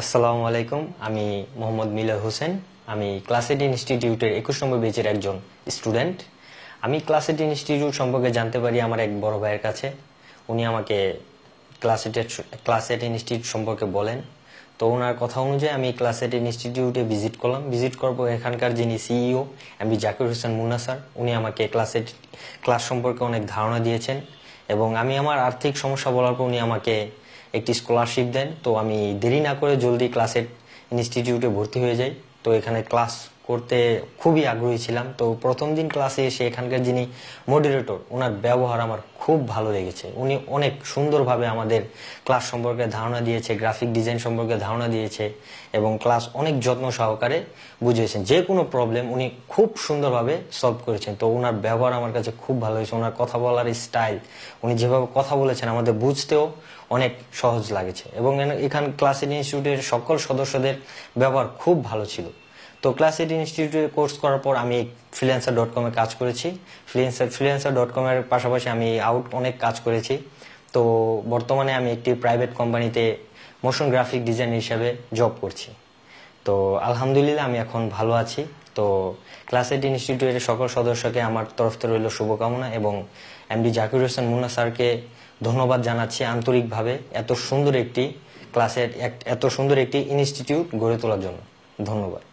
আসসালামু আলাইকুম আমি মোহাম্মদ মিলা হোসেন আমি ক্লাসেড ইনস্টিটিউটের একুশ নম্বর বেচের একজন স্টুডেন্ট আমি ক্লাসেড ইনস্টিটিউট সম্পর্কে জানতে পারি আমার এক বড় ভাইয়ের কাছে উনি আমাকে ক্লাস ক্লাসেড ক্লাস ইনস্টিটিউট সম্পর্কে বলেন তো ওনার কথা অনুযায়ী আমি ক্লাস ইনস্টিটিউটে ভিজিট করলাম ভিজিট করব এখানকার যিনি CEO M B Zakir Hossain Munna sir উনি আমাকে ক্লাস ক্লাস সম্পর্কে অনেক ধারণা দিয়েছেন এবং আমি আমার আর্থিক সমস্যা বলার পর উনি আমাকে একটি স্কলারশিপ দেন তো আমি দেরি না করে জলদি ক্লাসের ইনস্টিটিউটে ভর্তি হয়ে যাই তো এখানে ক্লাস করতে খুবই আগ্রহী ছিলাম তো প্রথম দিন ক্লাসে এসে এখানকার যিনি মডিরেটর ওনার ব্যবহার আমার খুব ভালো লেগেছে উনি অনেক সুন্দরভাবে আমাদের ক্লাস সম্পর্কে ধারণা দিয়েছে গ্রাফিক ডিজাইন সম্পর্কে ধারণা দিয়েছে এবং ক্লাস অনেক যত্ন সহকারে বুঝিয়েছেন যে কোনো প্রবলেম উনি খুব সুন্দরভাবে সলভ করেছেন তো ওনার ব্যবহার আমার কাছে খুব ভালো হয়েছে ওনার কথা বলার স্টাইল উনি যেভাবে কথা বলেছেন আমাদের বুঝতেও অনেক সহজ লাগেছে এবং এখান ক্লাসের ইনস্টিটিউটের সকল সদস্যদের ব্যবহার খুব ভালো ছিল তো ক্লাস এইট ইনস্টিটিউটে কোর্স করার পর আমি ফ্রিল্যান্সার ডট কমে কাজ করেছি ফ্রিল্যান্সার ফ্রিল্যান্সার ডট কমের পাশাপাশি আমি আউট অনেক কাজ করেছি তো বর্তমানে আমি একটি প্রাইভেট কোম্পানিতে মোশন গ্রাফিক ডিজাইন হিসাবে জব করছি তো আলহামদুলিল্লাহ আমি এখন ভালো আছি তো ক্লাস এইট ইনস্টিটিউটের সকল সদস্যকে আমার তরফ থেকে রইল শুভকামনা এবং এমডি জাকির হোসেন মুন্না স্যারকে ধন্যবাদ জানাচ্ছি আন্তরিকভাবে এত সুন্দর একটি ক্লাসের এত সুন্দর একটি ইনস্টিটিউট গড়ে তোলার জন্য ধন্যবাদ